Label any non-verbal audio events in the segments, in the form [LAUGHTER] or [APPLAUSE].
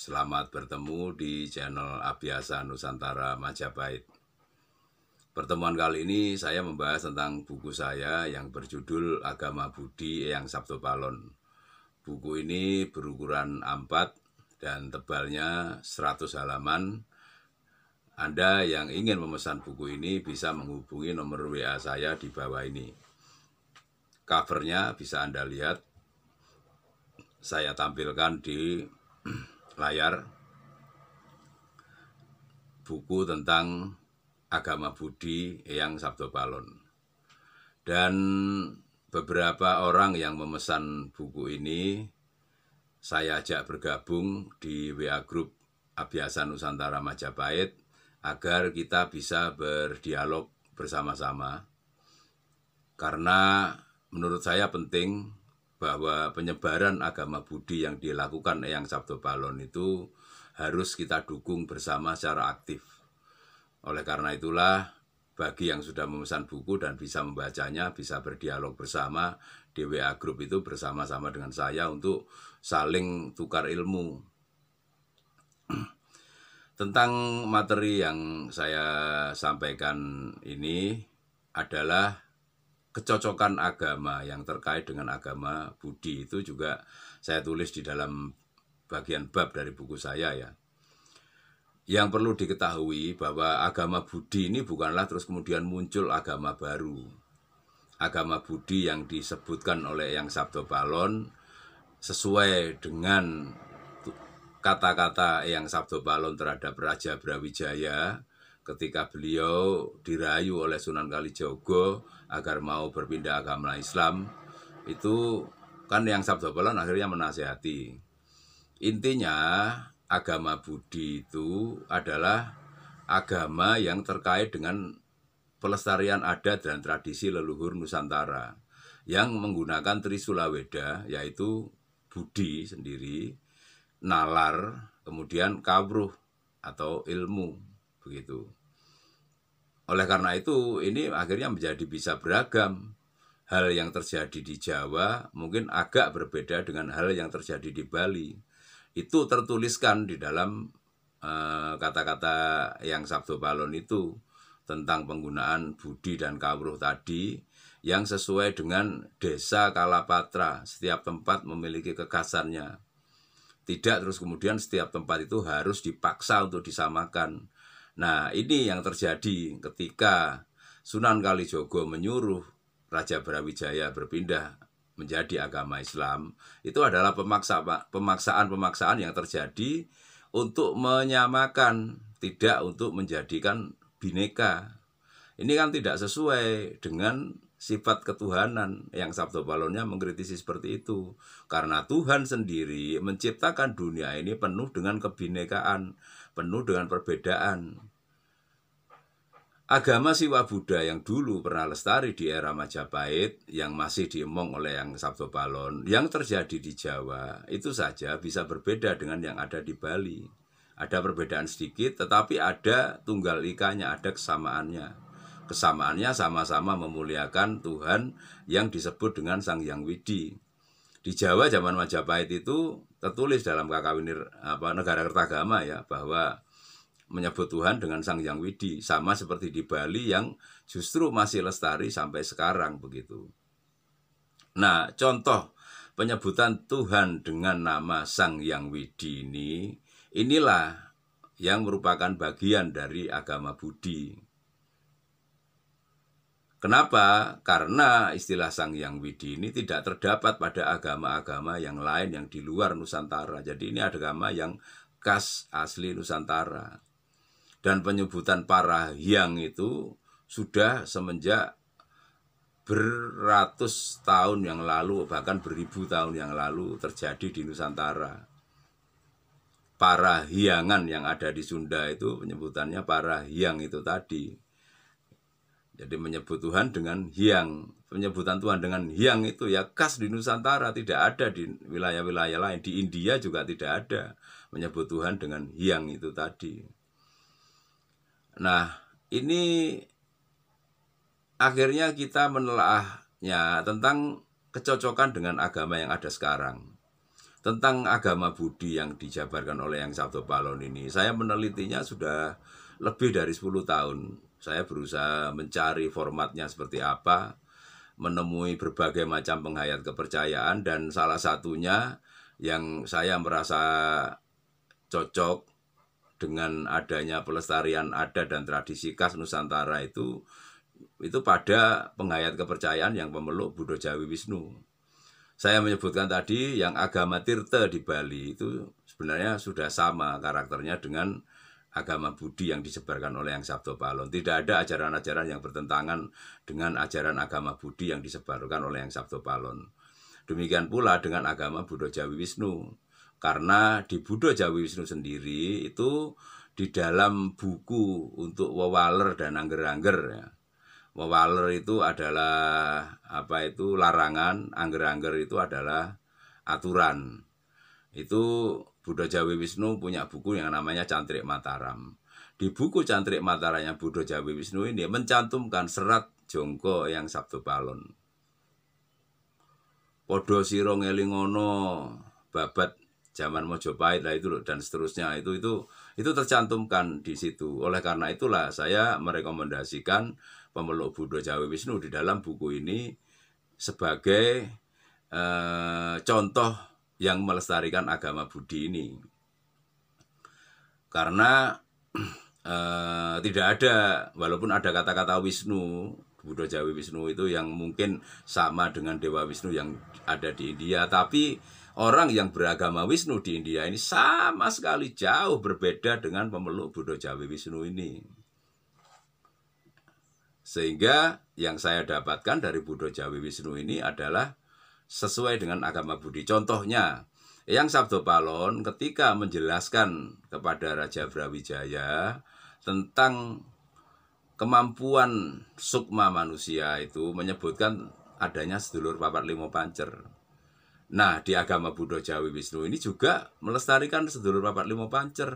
Selamat bertemu di channel Abiasa Nusantara Majapahit. Pertemuan kali ini saya membahas tentang buku saya yang berjudul Agama Budi Yang Sabto Palon. Buku ini berukuran A4 dan tebalnya 100 halaman. Anda yang ingin memesan buku ini bisa menghubungi nomor WA saya di bawah ini. Covernya bisa Anda lihat saya tampilkan di [CLEARS THROAT] layar buku tentang agama Budi yang Sabdo Palon. Dan beberapa orang yang memesan buku ini saya ajak bergabung di WA Group Abiasa Nusantara Majapahit agar kita bisa berdialog bersama-sama. Karena menurut saya penting bahwa penyebaran agama Budi yang dilakukan Eyang Sabdo Balon itu harus kita dukung bersama secara aktif. Oleh karena itulah bagi yang sudah memesan buku dan bisa membacanya bisa berdialog bersama di WA Group itu bersama-sama dengan saya untuk saling tukar ilmu. [CLEARS THROAT] Tentang materi yang saya sampaikan ini adalah kecocokan agama yang terkait dengan agama Budi itu juga saya tulis di dalam bagian bab dari buku saya ya. Yang perlu diketahui bahwa agama Budi ini bukanlah terus kemudian muncul agama baru. Agama Budi yang disebutkan oleh yang Sabdo Balon sesuai dengan kata-kata yang Sabdo Balon terhadap Raja Brawijaya ketika beliau dirayu oleh Sunan Kalijogo agar mau berpindah agama Islam itu kan yang Sabda Balon akhirnya menasehati intinya agama Budi itu adalah agama yang terkait dengan pelestarian adat dan tradisi leluhur Nusantara yang menggunakan Trisula Weda yaitu Budi sendiri, Nalar, kemudian Kabruh atau ilmu begitu. Oleh karena itu ini akhirnya menjadi bisa beragam. Hal yang terjadi di Jawa mungkin agak berbeda dengan hal yang terjadi di Bali. Itu tertuliskan di dalam eh, kata-kata uh, yang Sabdo Balon itu tentang penggunaan budi dan kawruh tadi yang sesuai dengan desa Kalapatra. Setiap tempat memiliki kekasarnya. Tidak terus kemudian setiap tempat itu harus dipaksa untuk disamakan. Nah ini yang terjadi ketika Sunan Kalijogo menyuruh Raja Brawijaya berpindah menjadi agama Islam itu adalah pemaksaan-pemaksaan yang terjadi untuk menyamakan tidak untuk menjadikan bineka ini kan tidak sesuai dengan sifat ketuhanan yang Sabdo Balonnya mengkritisi seperti itu karena Tuhan sendiri menciptakan dunia ini penuh dengan kebinekaan penuh dengan perbedaan Agama Siwa Buddha yang dulu pernah lestari di era Majapahit yang masih diemong oleh yang Sabdo Balon yang terjadi di Jawa itu saja bisa berbeda dengan yang ada di Bali. Ada perbedaan sedikit tetapi ada tunggal ikannya ada kesamaannya. Kesamaannya sama-sama memuliakan Tuhan yang disebut dengan Sang Hyang Widi. Di Jawa zaman Majapahit itu tertulis dalam Kakawinir apa Negara Kertagama ya bahwa menyebut Tuhan dengan Sang Hyang Widi sama seperti di Bali yang justru masih lestari sampai sekarang begitu. Nah, contoh penyebutan Tuhan dengan nama Sang Hyang Widi ini inilah yang merupakan bagian dari agama Budi. Kenapa? Karena istilah Sang Yang Widi ini tidak terdapat pada agama-agama yang lain yang di luar Nusantara. Jadi ini agama yang khas asli Nusantara. Dan penyebutan para Hyang itu sudah semenjak beratus tahun yang lalu, bahkan beribu tahun yang lalu terjadi di Nusantara. Para Hyangan yang ada di Sunda itu penyebutannya para Hyang itu tadi jadi menyebut Tuhan dengan hiang, penyebutan Tuhan dengan hiang itu ya khas di Nusantara, tidak ada di wilayah-wilayah lain. Di India juga tidak ada menyebut Tuhan dengan hiang itu tadi. Nah, ini akhirnya kita menelaahnya tentang kecocokan dengan agama yang ada sekarang. Tentang agama Budi yang dijabarkan oleh yang Sabdo Palon ini. Saya menelitinya sudah lebih dari 10 tahun saya berusaha mencari formatnya seperti apa, menemui berbagai macam penghayat kepercayaan dan salah satunya yang saya merasa cocok dengan adanya pelestarian adat dan tradisi khas Nusantara itu itu pada penghayat kepercayaan yang memeluk Buddha Jawi Wisnu. Saya menyebutkan tadi yang agama Tirta di Bali itu sebenarnya sudah sama karakternya dengan agama Budi yang disebarkan oleh yang Sabdo Palon. Tidak ada ajaran-ajaran yang bertentangan dengan ajaran agama Budi yang disebarkan oleh yang Sabdo Palon. Demikian pula dengan agama Buddha Jawi Wisnu. Karena di Buddha Jawi Wisnu sendiri itu di dalam buku untuk wawaler dan angger-angger ya. Wawaler itu adalah apa itu larangan, angger-angger itu adalah aturan. Itu Buddha Jawi Wisnu punya buku yang namanya Cantrik Mataram. Di buku Cantrik Mataramnya Buddha Jawi Wisnu ini mencantumkan serat jongko yang Sabtu Palon. Podo siro ngelingono babat zaman Mojopahit lah itu dan seterusnya itu itu itu tercantumkan di situ. Oleh karena itulah saya merekomendasikan pemeluk Buddha Jawi Wisnu di dalam buku ini sebagai eh, contoh yang melestarikan agama Budi ini. Karena e, [CLEARS THROAT] tidak ada, walaupun ada kata-kata Wisnu, Buddha Jawi Wisnu itu yang mungkin sama dengan Dewa Wisnu yang ada di India, tapi orang yang beragama Wisnu di India ini sama sekali jauh berbeda dengan pemeluk Buddha Jawi Wisnu ini. Sehingga yang saya dapatkan dari Buddha Jawi Wisnu ini adalah sesuai dengan agama Budi. Contohnya, yang Sabdo Palon ketika menjelaskan kepada Raja Brawijaya tentang kemampuan sukma manusia itu menyebutkan adanya sedulur papat limo pancer. Nah, di agama Buddha Jawi Wisnu ini juga melestarikan sedulur papat limo pancer.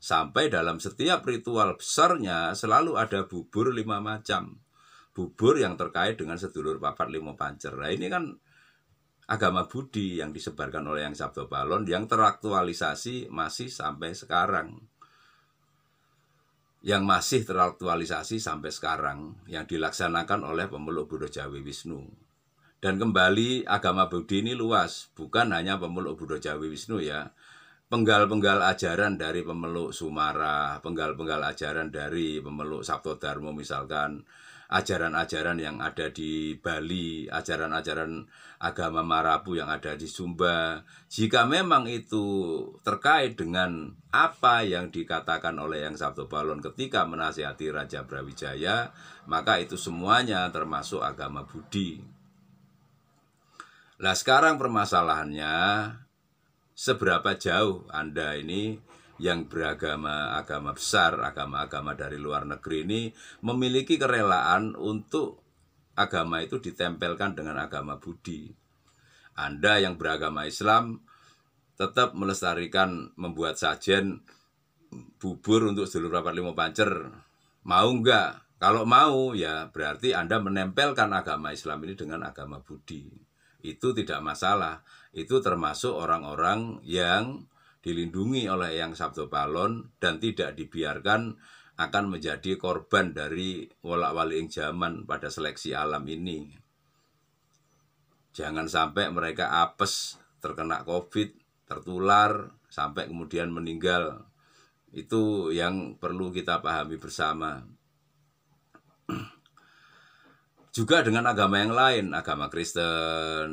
Sampai dalam setiap ritual besarnya selalu ada bubur lima macam. Bubur yang terkait dengan sedulur papat limo pancer. Nah, ini kan agama Budi yang disebarkan oleh yang Sabdo Balon yang teraktualisasi masih sampai sekarang yang masih teraktualisasi sampai sekarang yang dilaksanakan oleh pemeluk Buddha Jawi Wisnu. Dan kembali agama Budi ini luas, bukan hanya pemeluk Buddha Jawi Wisnu ya. Penggal-penggal ajaran dari pemeluk Sumara, penggal-penggal ajaran dari pemeluk Sabto Dharma misalkan, ajaran-ajaran yang ada di Bali, ajaran-ajaran agama Marabu yang ada di Sumba. Jika memang itu terkait dengan apa yang dikatakan oleh Yang Sabdo Balon ketika menasihati Raja Brawijaya, maka itu semuanya termasuk agama Budi. Nah sekarang permasalahannya seberapa jauh Anda ini yang beragama agama besar, agama-agama dari luar negeri ini memiliki kerelaan untuk agama itu ditempelkan dengan agama budi. Anda yang beragama Islam tetap melestarikan membuat sajen bubur untuk seluruh rapat lima pancer. Mau enggak? Kalau mau ya berarti Anda menempelkan agama Islam ini dengan agama budi. Itu tidak masalah. Itu termasuk orang-orang yang dilindungi oleh Yang Sabdo Palon dan tidak dibiarkan akan menjadi korban dari wolak waling zaman pada seleksi alam ini. Jangan sampai mereka apes, terkena COVID, tertular, sampai kemudian meninggal. Itu yang perlu kita pahami bersama. [CLEARS THROAT] Juga dengan agama yang lain, agama Kristen,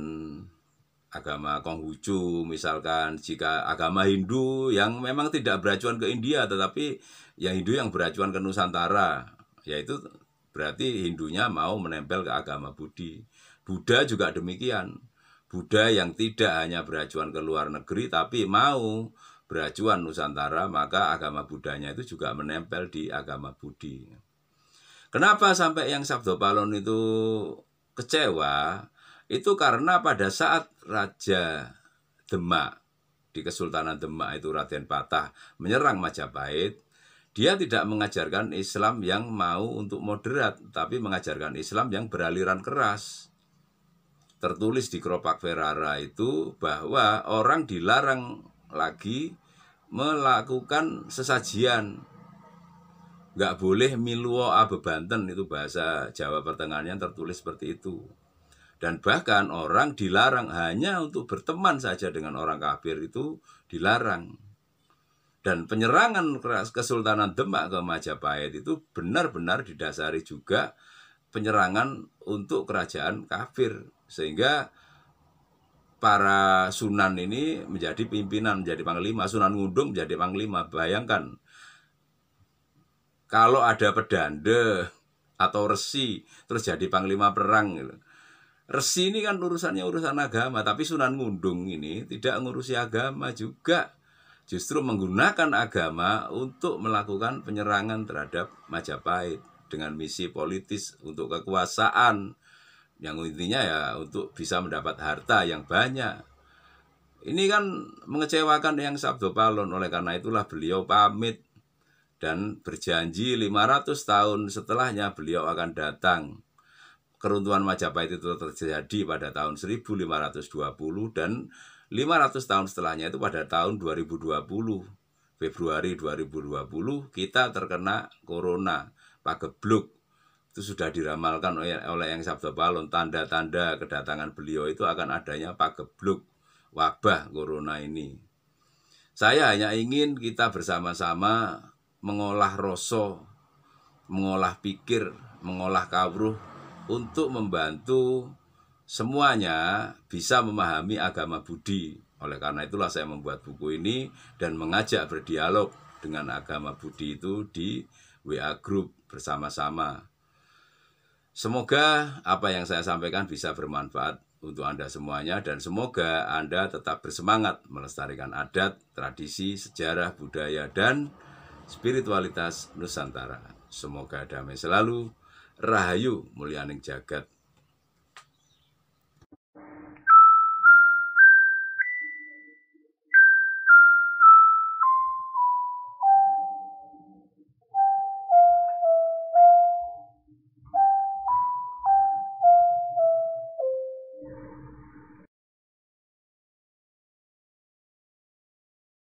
agama Konghucu misalkan jika agama Hindu yang memang tidak beracuan ke India tetapi yang Hindu yang beracuan ke Nusantara yaitu berarti Hindunya mau menempel ke agama Budi Buddha juga demikian Buddha yang tidak hanya beracuan ke luar negeri tapi mau beracuan Nusantara maka agama Buddhanya itu juga menempel di agama Budi Kenapa sampai yang Sabdo Palon itu kecewa? Itu karena pada saat Raja Demak di Kesultanan Demak itu Raden Patah menyerang Majapahit, dia tidak mengajarkan Islam yang mau untuk moderat, tapi mengajarkan Islam yang beraliran keras. Tertulis di Kropak Ferrara itu bahwa orang dilarang lagi melakukan sesajian. Nggak boleh miluo banten itu bahasa Jawa pertengahannya tertulis seperti itu. Dan bahkan orang dilarang hanya untuk berteman saja dengan orang kafir itu dilarang. Dan penyerangan Kesultanan Demak ke Majapahit itu benar-benar didasari juga penyerangan untuk kerajaan kafir. Sehingga para sunan ini menjadi pimpinan, menjadi panglima. Sunan Ngundung menjadi panglima. Bayangkan, kalau ada pedande atau resi terus jadi panglima perang gitu. Resi ini kan urusannya urusan agama, tapi Sunan Ngundung ini tidak ngurusi agama juga. Justru menggunakan agama untuk melakukan penyerangan terhadap Majapahit dengan misi politis untuk kekuasaan yang intinya ya untuk bisa mendapat harta yang banyak. Ini kan mengecewakan yang Sabdo Palon oleh karena itulah beliau pamit dan berjanji 500 tahun setelahnya beliau akan datang keruntuhan Majapahit itu terjadi pada tahun 1520 dan 500 tahun setelahnya itu pada tahun 2020 Februari 2020 kita terkena corona pagebluk itu sudah diramalkan oleh, oleh yang Sabda Palon tanda-tanda kedatangan beliau itu akan adanya pagebluk wabah corona ini. Saya hanya ingin kita bersama-sama mengolah rasa, mengolah pikir, mengolah kawruh untuk membantu semuanya bisa memahami agama Budi. Oleh karena itulah saya membuat buku ini dan mengajak berdialog dengan agama Budi itu di WA Group bersama-sama. Semoga apa yang saya sampaikan bisa bermanfaat untuk Anda semuanya dan semoga Anda tetap bersemangat melestarikan adat, tradisi, sejarah, budaya, dan spiritualitas Nusantara. Semoga damai selalu rahayu mulyaning jagat